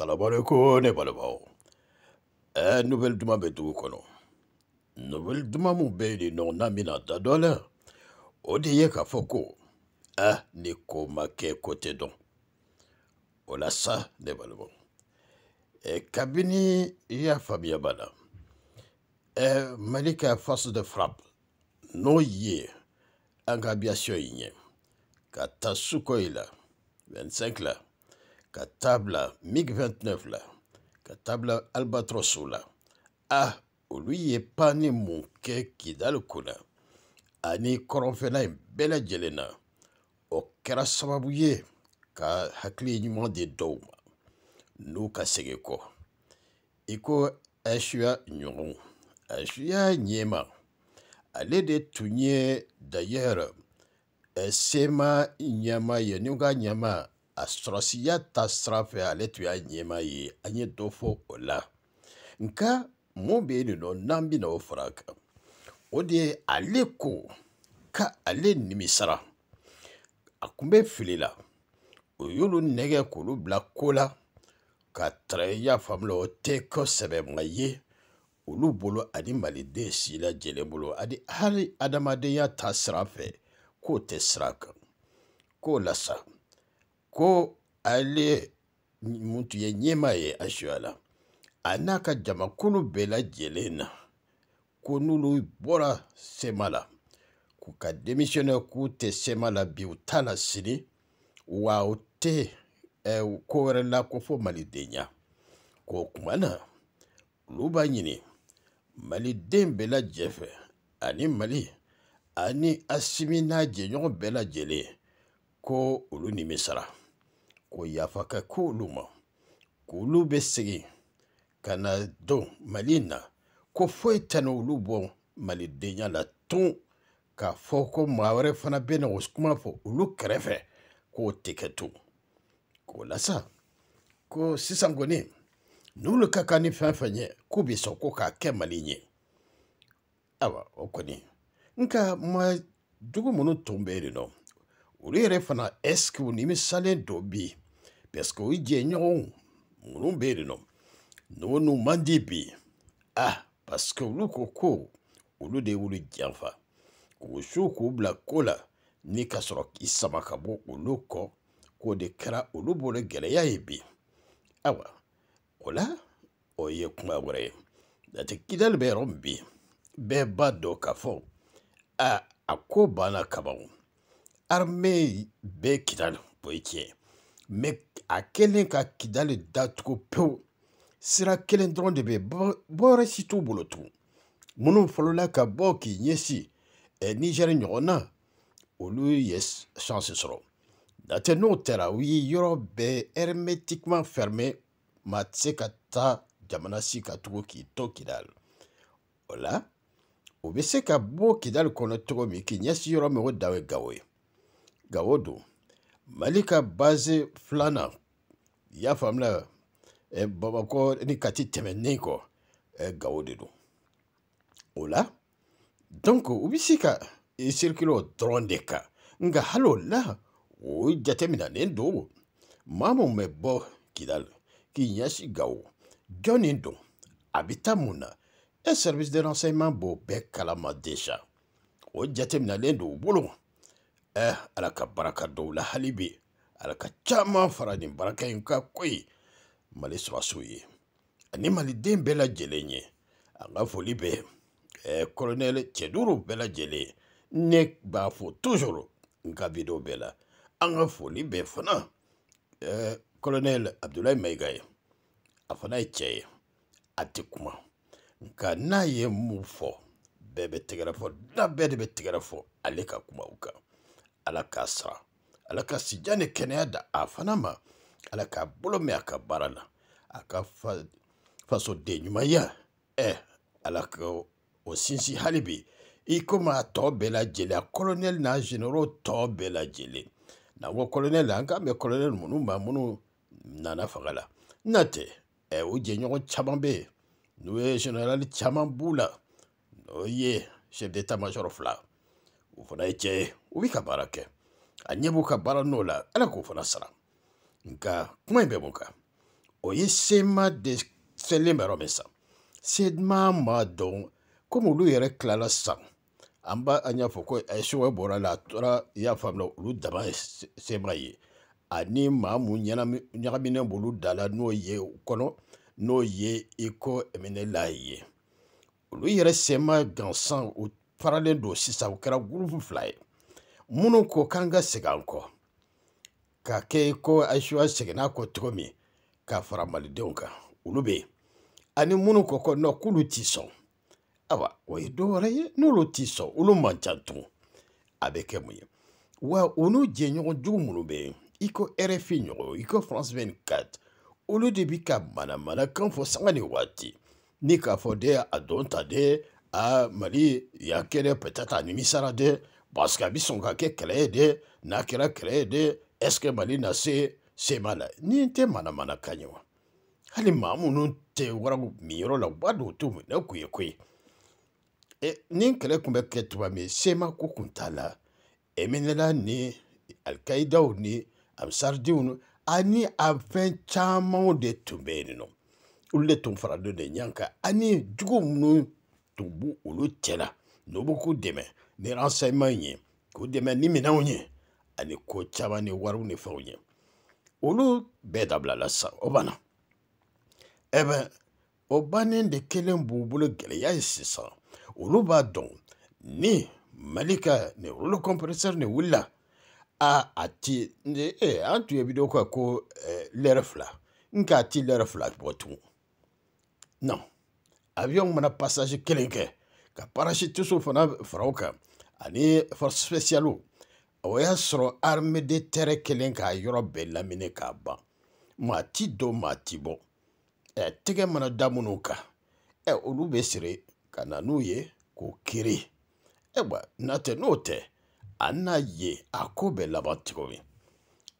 salamaleko ne balimaw ɛ eh, nubɛli duman bɛ dugu kɔnɔ nubɛli duman min bɛ yen nɔ n'an bɛna da dɔ la o de ye k'a fɔ ko ɛ eh, ni ko ma kɛ ko tɛ dɔn o la sa ne balimaw ɛ eh, kabini i y'a faamuya ba la ɛ mali ka face de frappe n'o ye an ka aviation in ye ka taa sukoyi la 25 la ka table mig 29 la ka taa bila Ah, la a olu ani kɔrɔnfɛla bela jelena. o kɛra sababu ka hakili ɲuman de dɔw n'u ka segin kɔ i ko nyema. ɲɔgɔn tunye ɲɛma ale de tun ye euh, sema a sɔrɔsiya ta sira fɛ ale tun y'a ɲɛmaa ye an ye dɔ fɔ o la nka mun bɛ yen nɔ n'an bɛna o fara a kan o de ye ale ko ka ale nimisara a tun bɛ fili la o y'olu nɛgɛ k'olu bila ko la ka tara i y'a faamula o tɛ kosɛbɛ nka ye olu bolo ani maliden si lajɛlen bolo ani hali adamadenya ta sira fɛ k'o tɛ sira kan k'o la sa ko ale mun tun ye ɲɛmaa ye asiyala a n'a ka jamakulu bɛɛ lajɛlen na ko n'olu bɔra sema la k'u ka denmisɛnninw k'u tɛ sema la bi u t'a la sini wa u tɛ eh, ko wɛrɛ la ko fɔ malidenya k'o kuma na olu b'a ɲini maliden bɛɛ lajɛ fɛ ani mali ani asimi n'a jɛɲɔgɔn bɛɛ lajɛlen ko olu nimisara ko yafa ka k'olu ma k'olu bɛ segin ka na don mali na ko foyi tɛ na olu bɔ malidenya la tun k'a fɔ ko maa wɛrɛ fana bɛ na o kuma fɔ olu kɛrɛfɛ k'o tɛ kɛ tun k'o la sa ko sisan kɔni n'olu ka kan ni fɛn fɛn ye k'u bɛ sɔn ko k'a kɛ mali ye ayiwa o kɔni nka ma dugu minnu tun bɛ yen nɔ olu yɛrɛ fana ɛsikiw nimisalen don bi parceke o jɛɲɔgɔnw minnu bɛ yen nɔ n'olu man di bi ah parceke olu ko ko olu de y'olu janfa k'u su k'u bila ko la ni ka sɔrɔ k'i sama ka bɔ olu kɔ k'o de kɛra olu bolo gɛlɛya ye bi awa ah, o la o ye kuma wɛrɛ ye datɛ kidali bɛ yɔrɔ min bi bɛɛ b'a dɔn k'a fɔ a a ko banna kaban armée bɛɛ kidali o ye tiɲɛ mɛ a kɛlen ka kidali datugu pewu sira kelen dɔrɔn de bɛ bɔɔrɛ si t'u bolo tugun minnu fɔlɔla ka bɔ k'i ɲɛsin nizɛri ɲɔgɔn na olu ye sansi sɔrɔ datɛ n'o tɛra u ye yɔrɔ bɛɛ ɛrɛmɛtikiman fɛrɛmɛ maa tɛ se ka taa jamana si ka tugu k'i to kidali o la u bɛ se ka bɔ kidali kɔnɔ cogo min k'i ɲɛsin yɔrɔ min o da ye gawo ye gawo don mali ka base filanan i y'a faamula eh, bamakɔ ni kati tɛmɛnen kɔ eh, gawo de don o la donc u bɛ se ka sirikili e o dɔrɔn de kan nka hali o la o jateminɛnen e don maa min bɛ bɔ kidali k'i ɲɛsin gawo jɔnni don a bɛ taa mun na e service de renseignement b'o bɛɛ kalama déjà o jateminɛlen don u bolo eh ala ka baraka dɔw la hali bi ala ka caman fara nin baraka in ka koyi mali sɔrɔsiw ye ani maliden bɛɛ lajɛlen ye an ka foli bɛ eh, kolonɛli cɛ duuru bɛɛ lajɛlen ne b'a fɔ tuzuru n ka bidow bɛɛ la an ka foli bɛ fana eh, kolonɛli abdulayi mayiga ye a fana ye cɛ ye a tɛ kuma nka n'a ye mun fɔ bɛɛ bɛ tɛgɛrɛ fɔ da bɛɛ de bɛ tɛgɛrɛ fɔ ale ka kumaw kan ala k'a sara ala ka sijan ni kɛnɛya da a fana ma ala k'a bolo mɛn a ka baara la a ka fasoden ɲumanya ɛ ala ka o sinsin hali bi i komi a tɔ bɛɛ lajɛlen a kolonɛli n'a generaux tɔ bɛɛ lajɛlen n'an ko kolonɛli an k'an bɛ kolonɛli minnu ma minnu nana faga la n'a tɛ ɛ o jɛɲɔgɔn caman bɛ yen n'u ye generali caman b'u la o ye chef d'état major fila o fana ye cɛ ye u bi ka baara kɛ a ɲɛ b'u ka baara n'o la ala k'o fana sara nka kuma in bɛ mun kan o ye sema de selen bɛ yɔrɔ min sa sema ma dɔn komi olu yɛrɛ tilala san an b'a an y'a fɔ ko sowɛ bɔra la a tora i y'a faamuya olu dama ye sema ye ani maa mun ɲagaminen b'olu da la n'o ye u kɔnɔ n'o ye i ko emenela ye olu yɛrɛ sema gansan u faralen don sisan u kɛra gurupu fila ye minnu ko k'an ka segin an kɔ ka kɛ ko ayisuwa seginna kɔ cogo min k'a fara malidenw kan olu bɛ yen ani minnu ko ko nɔ k'olu t'i sɔn ayiwa o ye dɔ wɛrɛ ye n'olu t'i sɔn olu man ca tugun a bɛ kɛ mun ye wa o n'u jɛɲɔgɔn jugu minnu bɛ yen i ko rfi ɲɔgɔn i ko france vingt quatre olu de bi ka manamanakan fɔ sanga ni waati ni k'a fɔ de a don ta de a mali y'a kɛ dɛ peut-être a nimisara dɛ parceke a bi sɔn ka kɛ kɛlɛ ye dɛ n'a kɛra kɛlɛ ye dɛ ɛske mali na se se b'a la ni tɛ manamana ka ɲɛ wa hali maa minnu tɛ waragu minyɔrɔ la u b'a dɔn o t'o minɛ kun ye koyi e, ni kɛlɛ kun bɛ kɛ tuba min sema ko kun t'a la emenela ni alikayidaw ni amsaridiw ani a fɛn camanw de tun bɛ yen nɔ olu de tun faralen de ɲan kan ani jugu minnu tun b'u olu cɛla n'u b'u k'u dɛmɛ ni renseignement ye k'u dɛmɛ ni minɛnw ye ani ko caman ni wariw ni fɛnw ye olu bɛɛ dabilala sisan o banna ɛ eh bɛ o bannen de kelen b'u bolo gɛlɛya ye sisan olu b'a dɔn ni mali ka nin rolo compresseur nin wulila a a ti eh, an tun ye bidon kan ko eh, lɛrɛ fila nka a ti lɛrɛ fila bɔ tugun non avion mana passage kelen kɛ ka parachutiste fana fara o kan ani force special o y'a sɔrɔ armée de terre kelen k'a yɔrɔ bɛɛ lamini k'a ban maa ti don maa ti bɔ ɛ tɛgɛ mana da minnu kan ɛ olu bɛ siri ka na n'u ye k'o kiri ayiwa n'a tɛ n'o tɛ a n'a ye a ko bɛ laban cogo min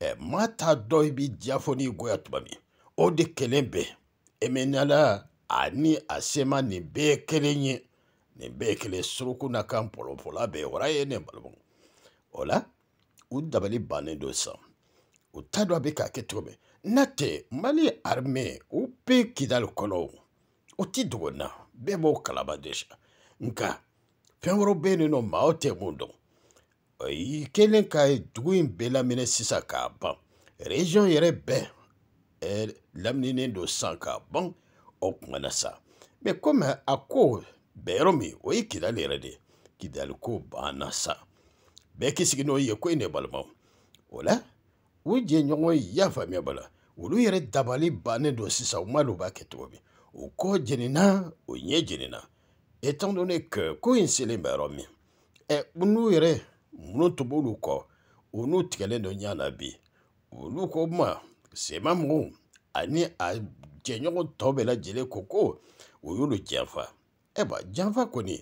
ɛ maa t'a dɔn i b'i diya fo n'i goya tuma min o de kelen bɛɛ emenala ani a sema nin bɛɛ kelen ye. nin bɛɛ ye kelen suruku na kan pɔlɔpɔla bɛɛ wara ye ne balimaw o la u dabali bannen don sisan u t'a dɔn a bɛ k'a kɛ cogo min n'a tɛ mali arime u bɛɛ kidali kɔnɔ o u ti dogo na bɛɛ b'o kalama desa nka fɛn wɛrɛw bɛ yen nɔ maaw tɛ mun dɔn i kɛlen ka dugu in bɛɛ laminɛ sisan k'a ban région yɛrɛ bɛɛ ɛɛ lamininen don sisan k'a ban o kumana sa mɛ komi a ko bɛɛ yɔrɔ min o ye kidali yɛrɛ de kidali ko banna sa bɛɛ k'i n'o ye ko in de balimaw o la u jɛɲɔgɔn y'a faamuya bala olu yɛrɛ dabali bannen don sisan u ma dɔn u b'a kɛ cogo min o kɔ jenina o ɲɛ jenina étant donné que ko in selen bɛ yɔrɔ min ɛ n'u yɛrɛ minnu tun b'olu kɔ o n'u tigɛlen don ɲɛ na bi olu ko ma sema mɔgɔw ani a jɛɲɔgɔn tɔw bɛɛ lajɛlen ko ko o y'olu janfa E ba janfa kɔni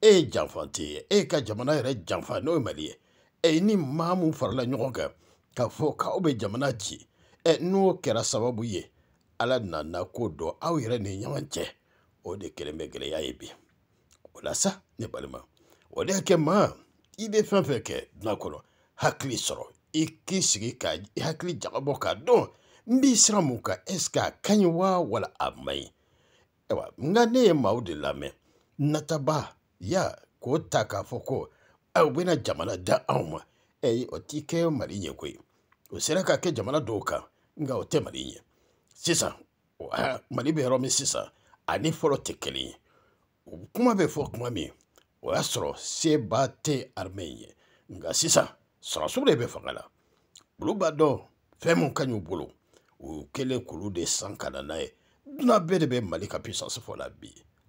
e ye janfa tɛ ye e ka jamana yɛrɛ janfa n'o ye mali ye e ni maa mun farala ɲɔgɔn kan k'a fɔ k'aw bɛ jamana ci e n'o kɛra sababu ye ala nana ko dɔn aw yɛrɛ ni ɲɔgɔn cɛ o de kelen bɛ gɛlɛya ye bi o la sa ne balima o de y'a kɛ maa i bɛ fɛn fɛn kɛ dunan kɔnɔ hakili sɔrɔ i k'i sigi ka i hakili jagabɔ k'a dɔn n b'i sira mun kan ɛseke a ka ɲi wa wala a man ɲi ayiwa nka ne ye maaw de lamɛn nataba ya k'o ta k'a fɔ ko aw bɛna jamana da anw ma ɛyi o t'i kɛ mali ɲɛ koyi o sera ka kɛ jamana dɔw kan nka o tɛ mali ɲɛ sisan mali bɛ yɔrɔ min sisan ani fɔlɔ tɛ kelen ye kuma bɛ fɔ kuma min o y'a sɔrɔ seba tɛ arime in nka sisan sɔrɔsiw de bɛ fanga la olu b'a dɔn fɛn mun ka ɲi u bolo u kɛlen k'olu de san ka na n'a ye dunan bɛɛ de bɛ mali ka pisansi fɔ la bi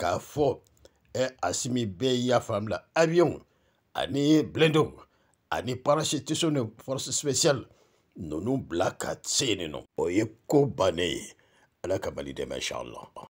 k'a fɔ ɛ asimi bɛɛ y'a faamula avion ani blendo ani parachutiste ni force spéciale ninnu bila ka se yen nɔ o ye ko bannen ye ala ka mali dɛmɛ inshallah